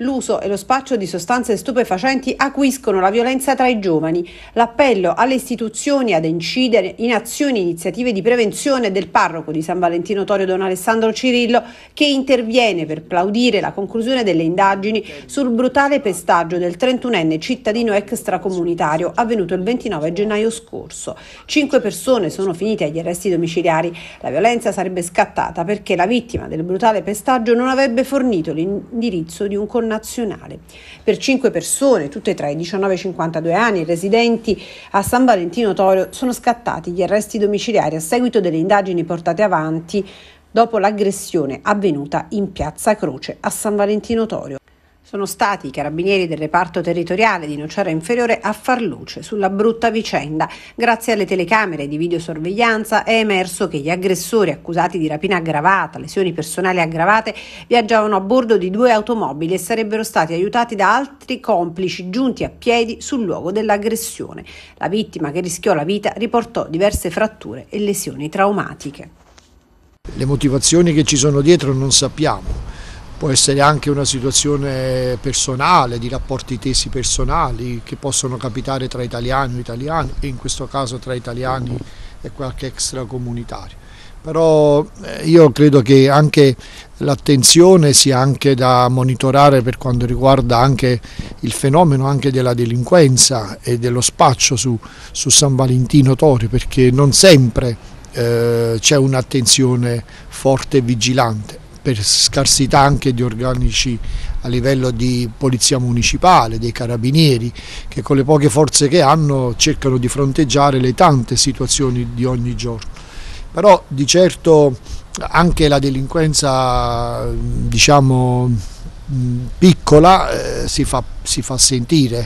L'uso e lo spaccio di sostanze stupefacenti acuiscono la violenza tra i giovani. L'appello alle istituzioni ad incidere in azioni e iniziative di prevenzione del parroco di San Valentino Torio Don Alessandro Cirillo che interviene per plaudire la conclusione delle indagini sul brutale pestaggio del 31enne cittadino extracomunitario avvenuto il 29 gennaio scorso. Cinque persone sono finite agli arresti domiciliari. La violenza sarebbe scattata perché la vittima del brutale pestaggio non avrebbe fornito l'indirizzo di un contatto Nazionale. Per cinque persone, tutte tra i 19 e i 52 anni, residenti a San Valentino Torio, sono scattati gli arresti domiciliari a seguito delle indagini portate avanti dopo l'aggressione avvenuta in Piazza Croce a San Valentino Torio. Sono stati i carabinieri del reparto territoriale di Nocera Inferiore a far luce sulla brutta vicenda. Grazie alle telecamere di videosorveglianza è emerso che gli aggressori accusati di rapina aggravata, lesioni personali aggravate, viaggiavano a bordo di due automobili e sarebbero stati aiutati da altri complici giunti a piedi sul luogo dell'aggressione. La vittima che rischiò la vita riportò diverse fratture e lesioni traumatiche. Le motivazioni che ci sono dietro non sappiamo può essere anche una situazione personale, di rapporti tesi personali che possono capitare tra italiani o italiani e in questo caso tra italiani e qualche extracomunitario. Però eh, io credo che anche l'attenzione sia anche da monitorare per quanto riguarda anche il fenomeno anche della delinquenza e dello spaccio su, su San Valentino Tori, perché non sempre eh, c'è un'attenzione forte e vigilante per scarsità anche di organici a livello di polizia municipale, dei carabinieri, che con le poche forze che hanno cercano di fronteggiare le tante situazioni di ogni giorno. Però di certo anche la delinquenza diciamo, piccola eh, si fa, si fa sentire.